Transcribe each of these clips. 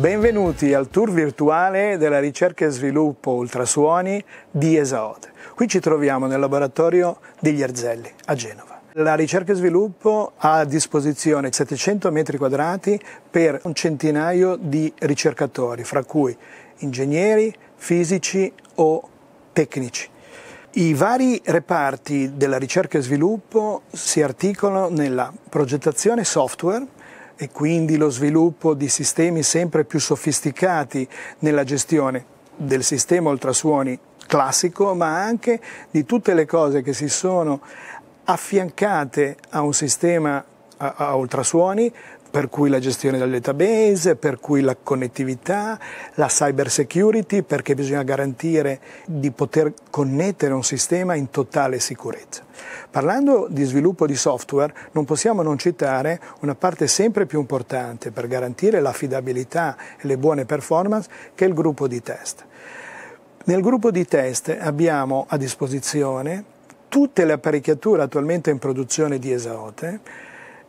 Benvenuti al tour virtuale della ricerca e sviluppo ultrasuoni di ESAOT. Qui ci troviamo nel laboratorio degli Arzelli a Genova. La ricerca e sviluppo ha a disposizione 700 metri quadrati per un centinaio di ricercatori, fra cui ingegneri, fisici o tecnici. I vari reparti della ricerca e sviluppo si articolano nella progettazione software, e quindi lo sviluppo di sistemi sempre più sofisticati nella gestione del sistema ultrasuoni classico, ma anche di tutte le cose che si sono affiancate a un sistema a, a ultrasuoni per cui la gestione del database, per cui la connettività, la cyber security, perché bisogna garantire di poter connettere un sistema in totale sicurezza. Parlando di sviluppo di software, non possiamo non citare una parte sempre più importante per garantire l'affidabilità e le buone performance, che è il gruppo di test. Nel gruppo di test abbiamo a disposizione tutte le apparecchiature attualmente in produzione di Esaote,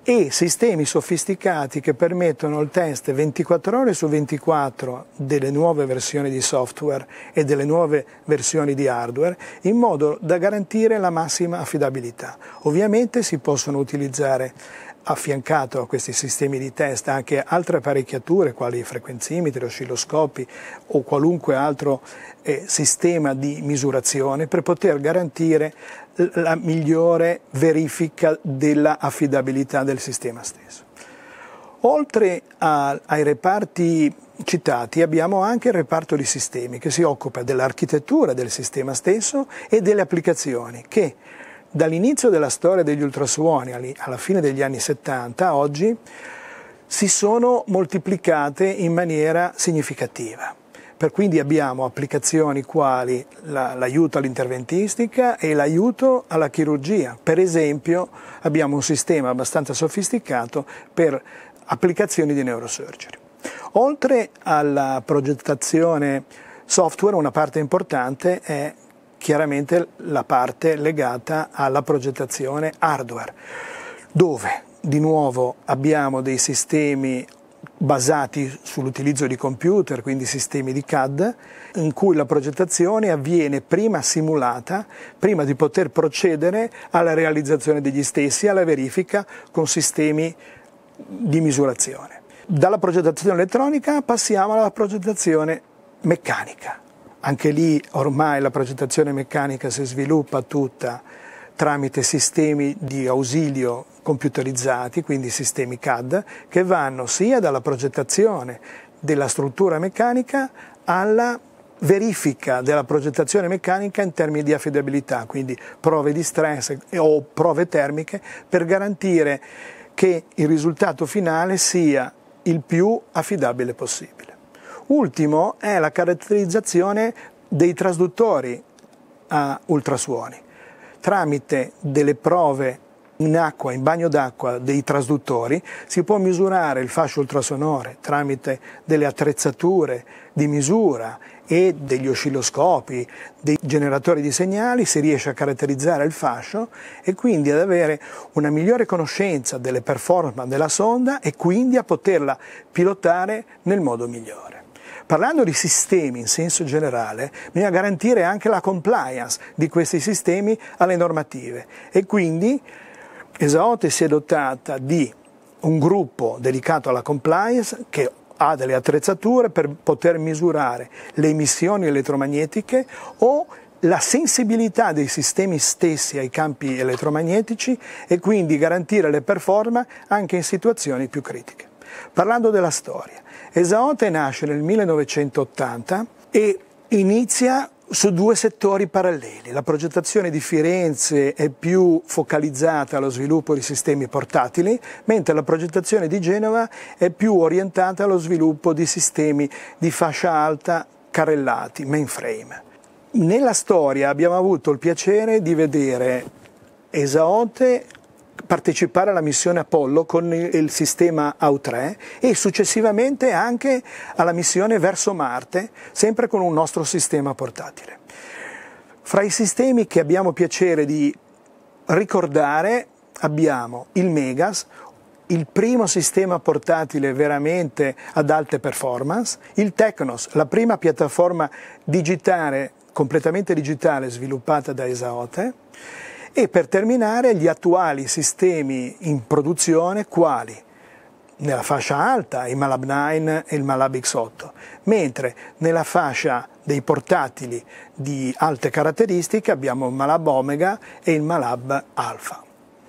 e sistemi sofisticati che permettono il test 24 ore su 24 delle nuove versioni di software e delle nuove versioni di hardware in modo da garantire la massima affidabilità. Ovviamente si possono utilizzare affiancato a questi sistemi di test anche altre apparecchiature quali frequenzimetri, oscilloscopi o qualunque altro eh, sistema di misurazione per poter garantire la migliore verifica della affidabilità del sistema stesso. Oltre a, ai reparti citati abbiamo anche il reparto di sistemi che si occupa dell'architettura del sistema stesso e delle applicazioni che dall'inizio della storia degli ultrasuoni alla fine degli anni 70, oggi, si sono moltiplicate in maniera significativa. Per quindi abbiamo applicazioni quali l'aiuto all'interventistica e l'aiuto alla chirurgia. Per esempio abbiamo un sistema abbastanza sofisticato per applicazioni di neurosurgery. Oltre alla progettazione software, una parte importante è chiaramente la parte legata alla progettazione hardware, dove di nuovo abbiamo dei sistemi basati sull'utilizzo di computer, quindi sistemi di CAD, in cui la progettazione avviene prima simulata, prima di poter procedere alla realizzazione degli stessi, alla verifica con sistemi di misurazione. Dalla progettazione elettronica passiamo alla progettazione meccanica. Anche lì ormai la progettazione meccanica si sviluppa tutta tramite sistemi di ausilio computerizzati, quindi sistemi CAD, che vanno sia dalla progettazione della struttura meccanica alla verifica della progettazione meccanica in termini di affidabilità, quindi prove di stress o prove termiche per garantire che il risultato finale sia il più affidabile possibile. Ultimo è la caratterizzazione dei trasduttori a ultrasuoni tramite delle prove in acqua, in bagno d'acqua dei trasduttori, si può misurare il fascio ultrasonore tramite delle attrezzature di misura e degli oscilloscopi, dei generatori di segnali, si riesce a caratterizzare il fascio e quindi ad avere una migliore conoscenza delle performance della sonda e quindi a poterla pilotare nel modo migliore. Parlando di sistemi in senso generale, bisogna garantire anche la compliance di questi sistemi alle normative e quindi Esaote si è dotata di un gruppo dedicato alla compliance che ha delle attrezzature per poter misurare le emissioni elettromagnetiche o la sensibilità dei sistemi stessi ai campi elettromagnetici e quindi garantire le performance anche in situazioni più critiche. Parlando della storia, Esaote nasce nel 1980 e inizia su due settori paralleli. La progettazione di Firenze è più focalizzata allo sviluppo di sistemi portatili, mentre la progettazione di Genova è più orientata allo sviluppo di sistemi di fascia alta carrellati, mainframe. Nella storia abbiamo avuto il piacere di vedere Esaote partecipare alla missione Apollo con il, sistema AU3 e successivamente anche alla missione verso Marte, sempre con un nostro sistema portatile. Fra i sistemi che abbiamo piacere di ricordare abbiamo il Megas, il primo sistema portatile veramente ad alte performance, il Tecnos, la prima piattaforma digitale, completamente digitale sviluppata da Esaote, e per terminare gli attuali sistemi in produzione quali nella fascia alta il Malab 9 e il Malab X8, mentre nella fascia dei portatili di alte caratteristiche abbiamo il Malab Omega e il Malab Alpha.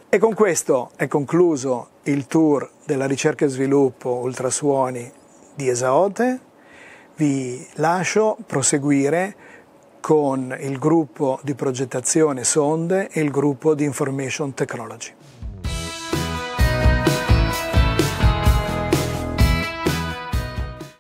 E con questo è concluso il tour della ricerca e sviluppo ultrasuoni di Esaote. Vi lascio proseguire con il gruppo di progettazione sonde e il gruppo di information technology.